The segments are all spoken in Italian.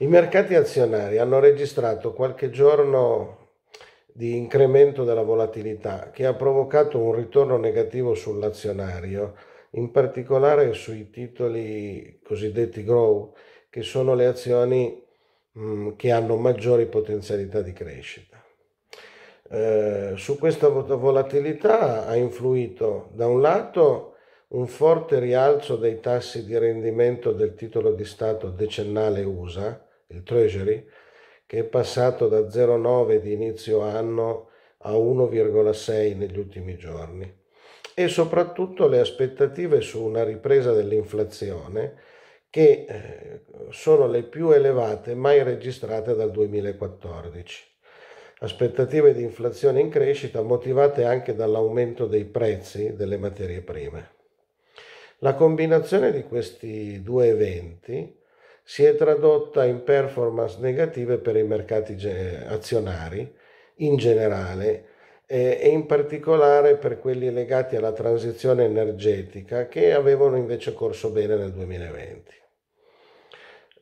I mercati azionari hanno registrato qualche giorno di incremento della volatilità che ha provocato un ritorno negativo sull'azionario, in particolare sui titoli cosiddetti grow, che sono le azioni mh, mm, che hanno maggiori potenzialità di crescita. Eh, su questa volatilità ha influito da un lato un forte rialzo dei tassi di rendimento del titolo di Stato decennale USA, il Treasury, che è passato da 0,9 di inizio anno a 1,6 negli ultimi giorni e soprattutto le aspettative su una ripresa dell'inflazione che eh, sono le più elevate mai registrate dal 2014. Aspettative di inflazione in crescita motivate anche dall'aumento dei prezzi delle materie prime. La combinazione di questi due eventi si è tradotta in performance negative per i mercati azionari in generale e in particolare per quelli legati alla transizione energetica che avevano invece corso bene nel 2020.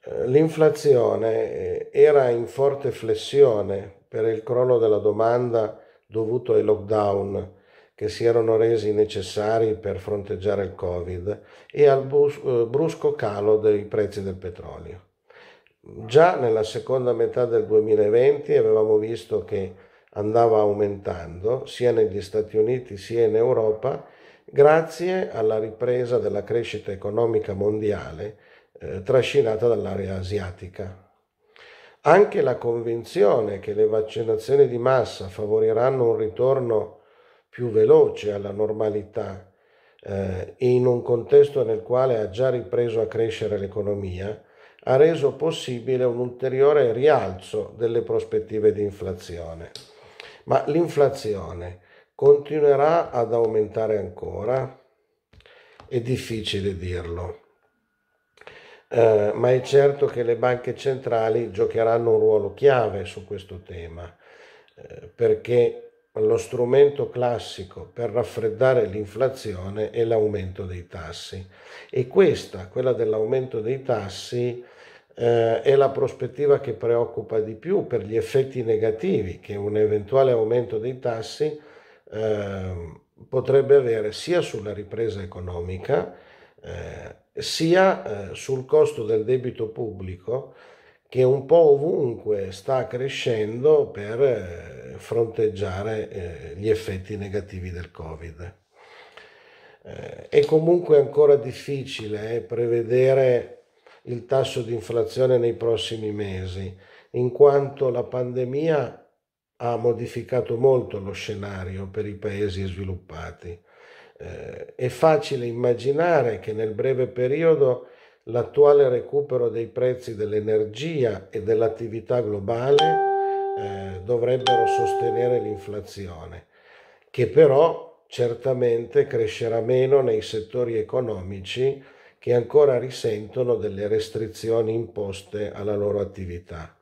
Eh, l'inflazione eh, era in forte flessione per il crollo della domanda dovuto ai lockdown che si erano resi necessari per fronteggiare il Covid e al eh, brusco calo dei prezzi del petrolio. Già nella seconda metà del 2020 avevamo visto che andava aumentando sia negli Stati Uniti sia in Europa grazie alla ripresa della crescita economica mondiale eh, trascinata dall'area asiatica. Anche la convinzione che le vaccinazioni di massa favoriranno un ritorno più veloce alla normalità eh, e in un contesto nel quale ha già ripreso a crescere l'economia, ha reso possibile un ulteriore rialzo delle prospettive di inflazione. Ma l'inflazione continuerà ad aumentare ancora? È difficile dirlo. Eh, ma è certo che le banche centrali giocheranno un ruolo chiave su questo tema, eh, perché lo strumento classico per raffreddare l'inflazione è l'aumento dei tassi e questa, quella dell'aumento dei tassi, eh, è la prospettiva che preoccupa di più per gli effetti negativi che un eventuale aumento dei tassi eh, potrebbe avere sia sulla ripresa economica eh, sia eh, sul costo del debito pubblico che un po' ovunque sta crescendo per eh, fronteggiare eh, gli effetti negativi del Covid. Eh, è comunque ancora difficile prevedere il tasso di inflazione nei prossimi mesi, in quanto la pandemia ha modificato molto lo scenario per i paesi sviluppati. è facile immaginare che nel breve periodo l'attuale recupero dei prezzi dell'energia e dell'attività globale eh, dovrebbero sostenere l'inflazione, che però certamente crescerà meno nei settori economici che ancora risentono delle restrizioni imposte alla loro attività.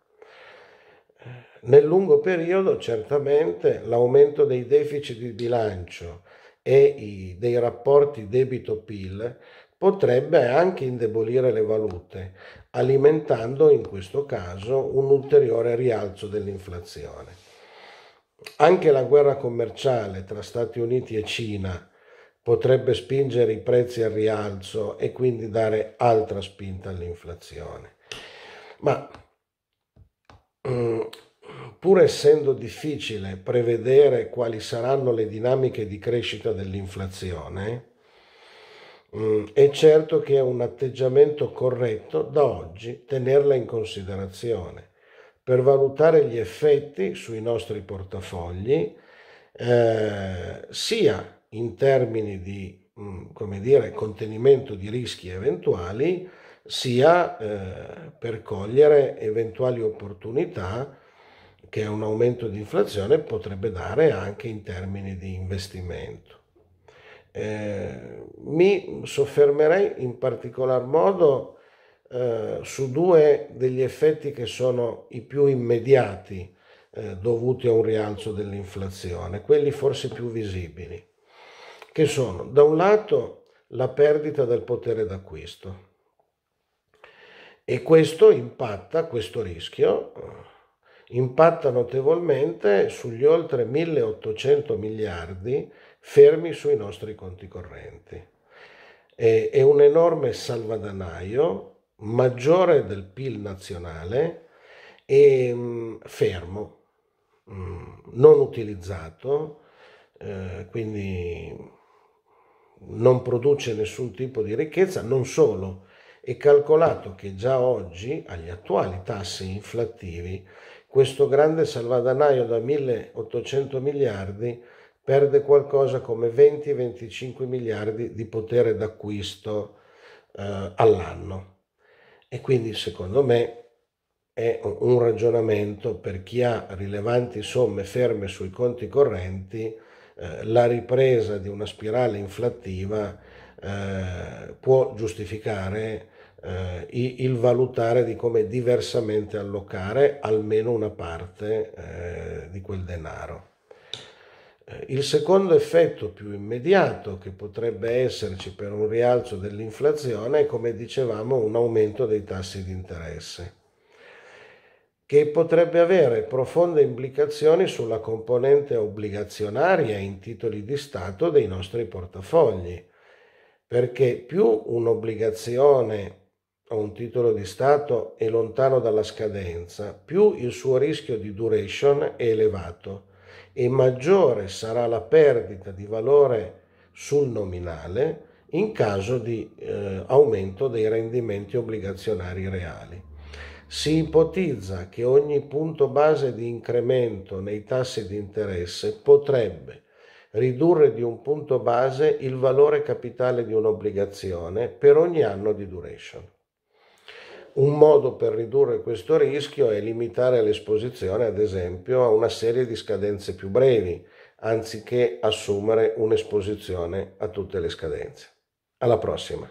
Nel lungo periodo certamente l'aumento dei deficit di bilancio e i, dei rapporti debito-PIL potrebbe anche indebolire le valute, alimentando in questo caso un ulteriore rialzo dell'inflazione. Anche la guerra commerciale tra Stati Uniti e Cina potrebbe spingere i prezzi al rialzo e quindi dare altra spinta all'inflazione. Ma mm, pur essendo difficile prevedere quali saranno le dinamiche di crescita dell'inflazione, Mm, è certo che è un atteggiamento corretto da oggi tenerla in considerazione per valutare gli effetti sui nostri portafogli, eh, sia in termini di mh, mm, come dire, contenimento di rischi eventuali, sia eh, per cogliere eventuali opportunità che un aumento di inflazione potrebbe dare anche in termini di investimento. Eh, mi soffermerei in particolar modo eh, su due degli effetti che sono i più immediati eh, dovuti a un rialzo dell'inflazione, quelli forse più visibili, che sono da un lato la perdita del potere d'acquisto e questo impatta, questo rischio, impatta notevolmente sugli oltre 1800 miliardi fermi sui nostri conti correnti. È un enorme salvadanaio maggiore del PIL nazionale e mm, fermo, mm, non utilizzato, eh, quindi non produce nessun tipo di ricchezza, non solo, e calcolato che già oggi, agli attuali tassi inflattivi, questo grande salvadanaio da 1800 miliardi perde qualcosa come 20-25 miliardi di potere d'acquisto eh, all'anno. E quindi secondo me è un ragionamento per chi ha rilevanti somme ferme sui conti correnti, eh, la ripresa di una spirale inflattiva eh, può giustificare eh, il valutare di come diversamente allocare almeno una parte eh, di quel denaro. Eh, il secondo effetto più immediato che potrebbe esserci per un rialzo dell'inflazione è, come dicevamo, un aumento dei tassi di interesse che potrebbe avere profonde implicazioni sulla componente obbligazionaria in titoli di Stato dei nostri portafogli, perché più un'obbligazione a un titolo di Stato è lontano dalla scadenza, più il suo rischio di duration è elevato e maggiore sarà la perdita di valore sul nominale in caso di eh, aumento dei rendimenti obbligazionari reali. Si ipotizza che ogni punto base di incremento nei tassi di interesse potrebbe ridurre di un punto base il valore capitale di un'obbligazione per ogni anno di duration. Un modo per ridurre questo rischio è limitare l'esposizione, ad esempio, a una serie di scadenze più brevi, anziché assumere un'esposizione a tutte le scadenze. Alla prossima!